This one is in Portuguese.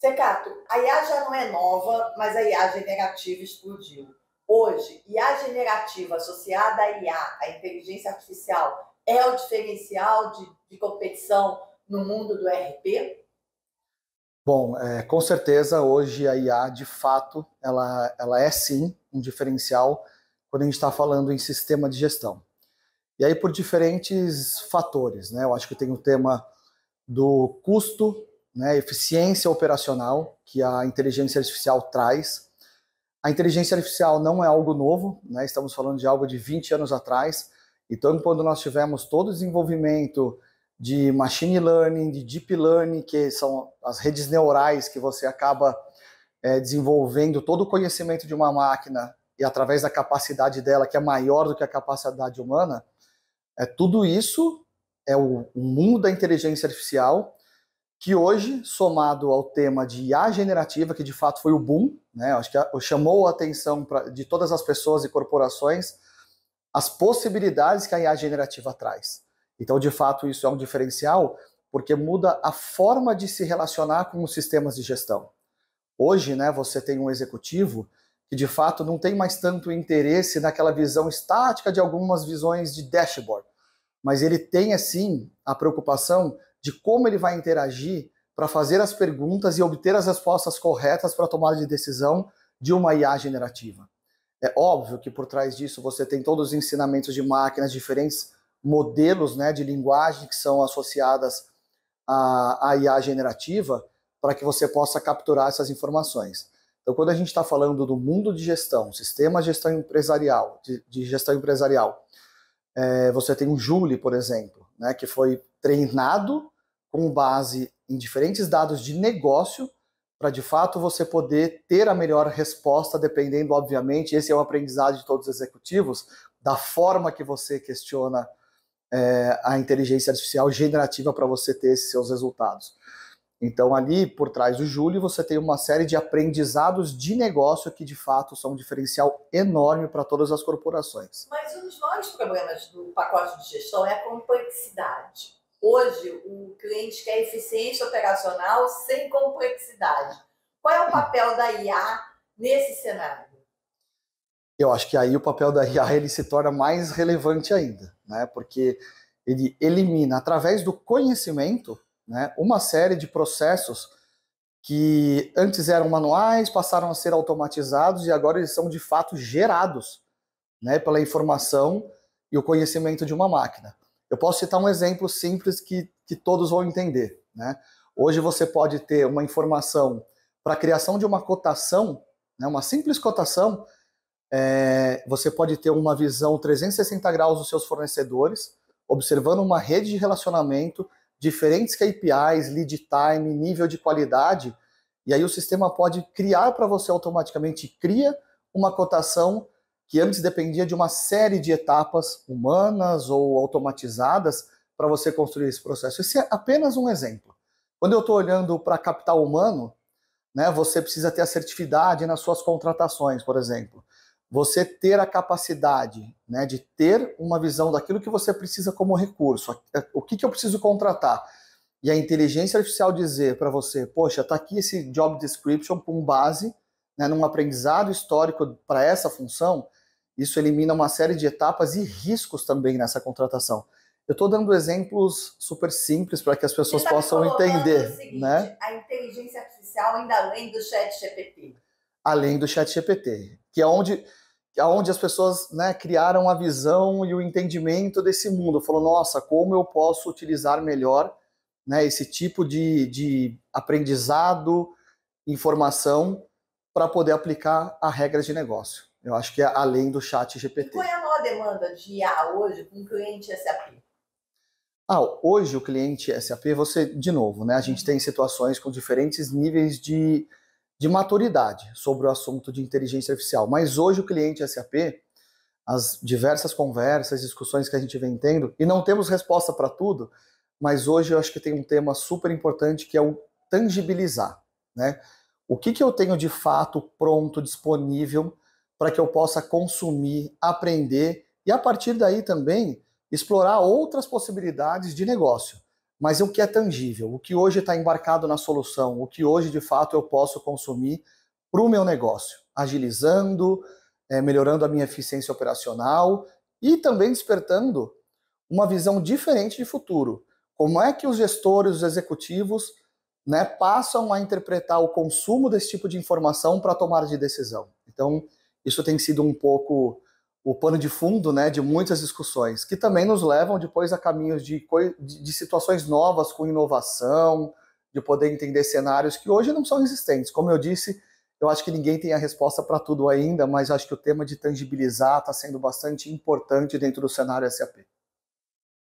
Secato, a IA já não é nova, mas a IA generativa explodiu. Hoje, IA generativa associada à IA, à inteligência artificial, é o diferencial de, de competição no mundo do RP? Bom, é, com certeza hoje a IA, de fato, ela, ela é sim um diferencial quando a gente está falando em sistema de gestão. E aí por diferentes fatores, né? Eu acho que tem o tema do custo, né, eficiência operacional que a inteligência artificial traz. A inteligência artificial não é algo novo, né, estamos falando de algo de 20 anos atrás. Então, quando nós tivemos todo o desenvolvimento de machine learning, de deep learning, que são as redes neurais que você acaba é, desenvolvendo todo o conhecimento de uma máquina e através da capacidade dela, que é maior do que a capacidade humana, é, tudo isso é o, o mundo da inteligência artificial que hoje, somado ao tema de IA generativa, que de fato foi o boom, né, acho que chamou a atenção pra, de todas as pessoas e corporações, as possibilidades que a IA generativa traz. Então, de fato, isso é um diferencial, porque muda a forma de se relacionar com os sistemas de gestão. Hoje, né, você tem um executivo que de fato não tem mais tanto interesse naquela visão estática de algumas visões de dashboard mas ele tem assim a preocupação de como ele vai interagir para fazer as perguntas e obter as respostas corretas para a tomada de decisão de uma IA generativa. É óbvio que por trás disso você tem todos os ensinamentos de máquinas, diferentes modelos né, de linguagem que são associadas à, à IA generativa, para que você possa capturar essas informações. Então, quando a gente está falando do mundo de gestão, sistema de gestão empresarial, de, de gestão empresarial, é, você tem o Julie, por exemplo, né, que foi treinado com base em diferentes dados de negócio para de fato você poder ter a melhor resposta, dependendo, obviamente, esse é o aprendizado de todos os executivos, da forma que você questiona é, a inteligência artificial generativa para você ter esses seus resultados. Então, ali por trás do Júlio, você tem uma série de aprendizados de negócio que, de fato, são um diferencial enorme para todas as corporações. Mas um dos maiores problemas do pacote de gestão é a complexidade. Hoje, o cliente quer eficiência operacional sem complexidade. Qual é o papel da IA nesse cenário? Eu acho que aí o papel da IA ele se torna mais relevante ainda, né? porque ele elimina, através do conhecimento, né? uma série de processos que antes eram manuais, passaram a ser automatizados e agora eles são de fato gerados né? pela informação e o conhecimento de uma máquina. Eu posso citar um exemplo simples que, que todos vão entender. Né? Hoje você pode ter uma informação para a criação de uma cotação, né, uma simples cotação, é, você pode ter uma visão 360 graus dos seus fornecedores, observando uma rede de relacionamento diferentes KPIs, lead time, nível de qualidade, e aí o sistema pode criar para você automaticamente, cria uma cotação que antes dependia de uma série de etapas humanas ou automatizadas para você construir esse processo. Esse é apenas um exemplo. Quando eu estou olhando para capital humano, né, você precisa ter assertividade nas suas contratações, por exemplo você ter a capacidade né, de ter uma visão daquilo que você precisa como recurso, é, o que, que eu preciso contratar. E a inteligência artificial dizer para você, poxa, está aqui esse job description com base né, num aprendizado histórico para essa função, isso elimina uma série de etapas e riscos também nessa contratação. Eu estou dando exemplos super simples para que as pessoas possam é entender. Seguinte, né? A inteligência artificial ainda além do chat GPT. Além do chat GPT, que é onde onde as pessoas né, criaram a visão e o entendimento desse mundo. Falou, nossa, como eu posso utilizar melhor né, esse tipo de, de aprendizado, informação, para poder aplicar a regras de negócio. Eu acho que é além do chat GPT. E qual é a maior demanda de IA hoje com o cliente SAP? Ah, hoje o cliente SAP, você, de novo, né, a gente uhum. tem situações com diferentes níveis de de maturidade sobre o assunto de inteligência artificial. Mas hoje o cliente SAP, as diversas conversas, discussões que a gente vem tendo, e não temos resposta para tudo, mas hoje eu acho que tem um tema super importante que é o tangibilizar, né? O que, que eu tenho de fato pronto, disponível, para que eu possa consumir, aprender e a partir daí também explorar outras possibilidades de negócio mas o que é tangível, o que hoje está embarcado na solução, o que hoje de fato eu posso consumir para o meu negócio, agilizando, é, melhorando a minha eficiência operacional e também despertando uma visão diferente de futuro. Como é que os gestores, os executivos, né, passam a interpretar o consumo desse tipo de informação para tomar de decisão? Então, isso tem sido um pouco o pano de fundo né, de muitas discussões, que também nos levam depois a caminhos de, de situações novas com inovação, de poder entender cenários que hoje não são existentes. Como eu disse, eu acho que ninguém tem a resposta para tudo ainda, mas acho que o tema de tangibilizar está sendo bastante importante dentro do cenário SAP.